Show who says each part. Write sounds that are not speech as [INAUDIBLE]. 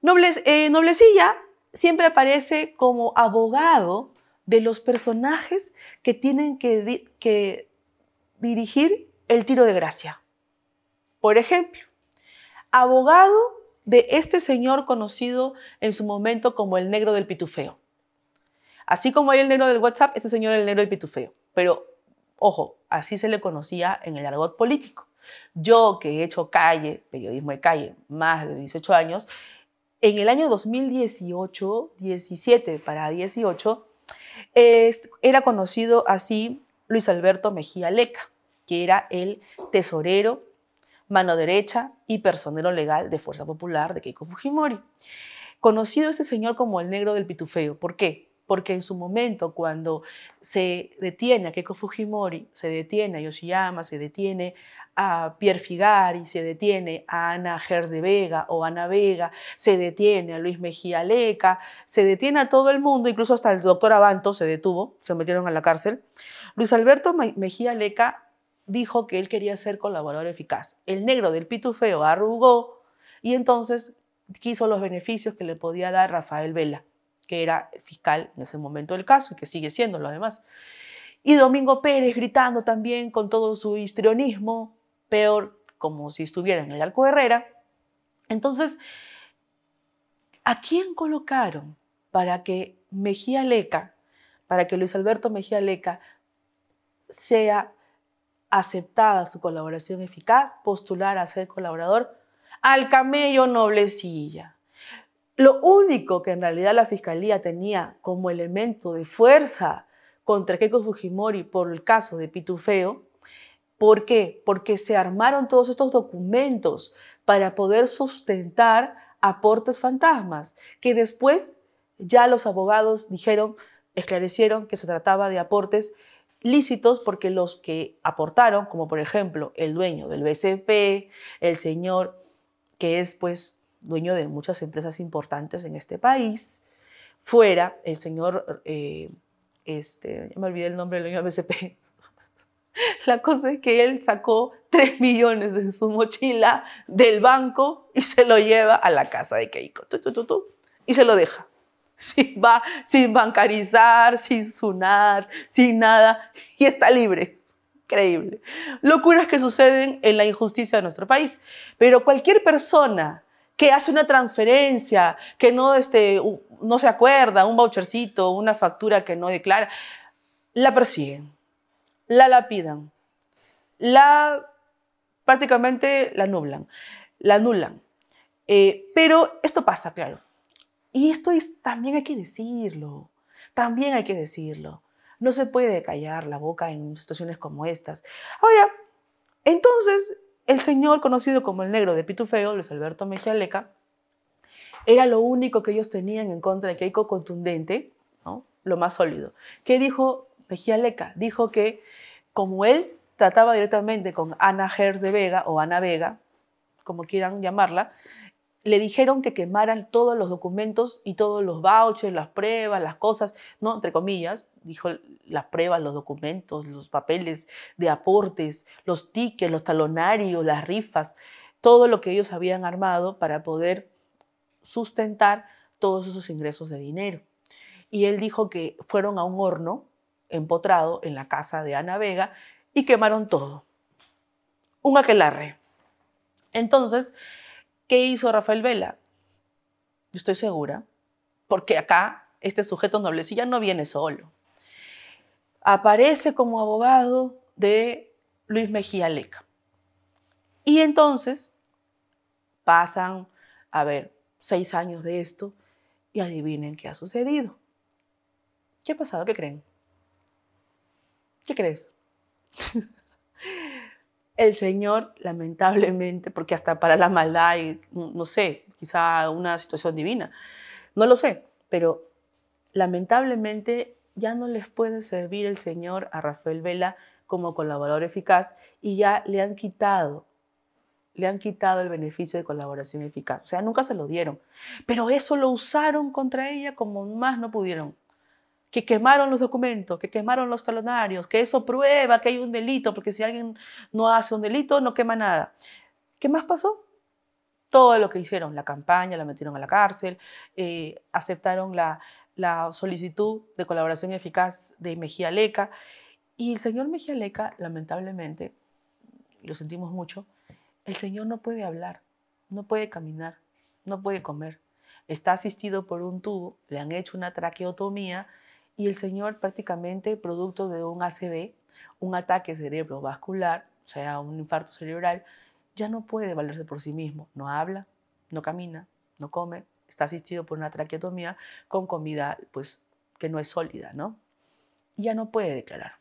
Speaker 1: Nobles, eh, Noblecilla siempre aparece como abogado de los personajes que tienen que, que dirigir el tiro de gracia. Por ejemplo, abogado de este señor conocido en su momento como el negro del pitufeo. Así como hay el negro del WhatsApp, este señor es el negro del pitufeo. Pero, ojo, así se le conocía en el argot político. Yo, que he hecho calle, periodismo de calle, más de 18 años, en el año 2018, 17 para 18, era conocido así Luis Alberto Mejía Leca, que era el tesorero, mano derecha y personero legal de Fuerza Popular de Keiko Fujimori. Conocido ese señor como el negro del pitufeo. ¿Por qué? porque en su momento cuando se detiene a Keiko Fujimori, se detiene a Yoshiyama, se detiene a Pierre Figari, se detiene a Ana Gers de Vega o Ana Vega, se detiene a Luis Mejía Leca, se detiene a todo el mundo, incluso hasta el doctor Abanto se detuvo, se metieron a la cárcel. Luis Alberto Mejía Leca dijo que él quería ser colaborador eficaz. El negro del pitufeo arrugó y entonces quiso los beneficios que le podía dar Rafael Vela que era fiscal en ese momento del caso y que sigue siendo lo demás. Y Domingo Pérez gritando también con todo su histrionismo, peor como si estuviera en el Alco Herrera. Entonces, ¿a quién colocaron para que Mejía Leca, para que Luis Alberto Mejía Leca sea aceptada su colaboración eficaz, postular a ser colaborador? Al camello Noblecilla lo único que en realidad la fiscalía tenía como elemento de fuerza contra Keiko Fujimori por el caso de Pitufeo, ¿por qué? Porque se armaron todos estos documentos para poder sustentar aportes fantasmas, que después ya los abogados dijeron, esclarecieron que se trataba de aportes lícitos porque los que aportaron, como por ejemplo el dueño del BCP, el señor que es pues dueño de muchas empresas importantes en este país. Fuera, el señor, eh, este, me olvidé el nombre del dueño de BCP. [LAUGHS] La cosa es que él sacó 3 millones de su mochila del banco y se lo lleva a la casa de Keiko. y se lo deja. Sin, va, sin bancarizar, sin sunar, sin nada. Y está libre increíble. Locuras que suceden en la injusticia de nuestro país. Pero cualquier persona que hace una transferencia, que no, este, no se acuerda, un vouchercito, una factura que no declara, la persiguen, la lapidan, la prácticamente la nublan, la anulan. Eh, pero esto pasa, claro. Y esto es, también hay que decirlo, también hay que decirlo. No se puede callar la boca en situaciones como estas. Ahora, entonces, el señor conocido como el negro de Pitufeo, Luis Alberto Mejaleca, era lo único que ellos tenían en contra de Keiko contundente, lo más sólido. ¿Qué dijo Mejialeca? Dijo que como él trataba directamente con Ana Gers de Vega o Ana Vega, como quieran llamarla, le dijeron que quemaran todos los documentos y todos los vouchers, las pruebas, las cosas, ¿no? Entre comillas, dijo las pruebas, los documentos, los papeles de aportes, los tickets, los talonarios, las rifas, todo lo que ellos habían armado para poder sustentar todos esos ingresos de dinero. Y él dijo que fueron a un horno empotrado en la casa de Ana Vega y quemaron todo. Un aquelarre. Entonces, ¿Qué hizo Rafael Vela? Yo estoy segura, porque acá este sujeto noblecilla no viene solo. Aparece como abogado de Luis Mejía Leca. Y entonces pasan, a ver, seis años de esto y adivinen qué ha sucedido. ¿Qué ha pasado? ¿Qué creen? ¿Qué crees? [LAUGHS] El Señor, lamentablemente, porque hasta para la maldad no sé, quizá una situación divina, no lo sé, pero lamentablemente ya no les puede servir el Señor a Rafael Vela como colaborador eficaz y ya le han quitado, le han quitado el beneficio de colaboración eficaz. O sea, nunca se lo dieron, pero eso lo usaron contra ella como más no pudieron que quemaron los documentos, que quemaron los talonarios, que eso prueba que hay un delito, porque si alguien no hace un delito, no quema nada. ¿Qué más pasó? Todo lo que hicieron, la campaña, la metieron a la cárcel, eh, aceptaron la, la, solicitud de colaboración eficaz de Mejía Leca. Y el señor Mejía Leca, lamentablemente, lo sentimos mucho, el señor no puede hablar, no puede caminar, no puede comer. Está asistido por un tubo, le han hecho una traqueotomía, y el señor prácticamente producto de un ACV, un ataque cerebrovascular, o sea, un infarto cerebral, ya no puede valerse por sí mismo, no habla, no camina, no come, está asistido por una traqueotomía con comida pues que no es sólida, ¿no? Ya no puede declarar.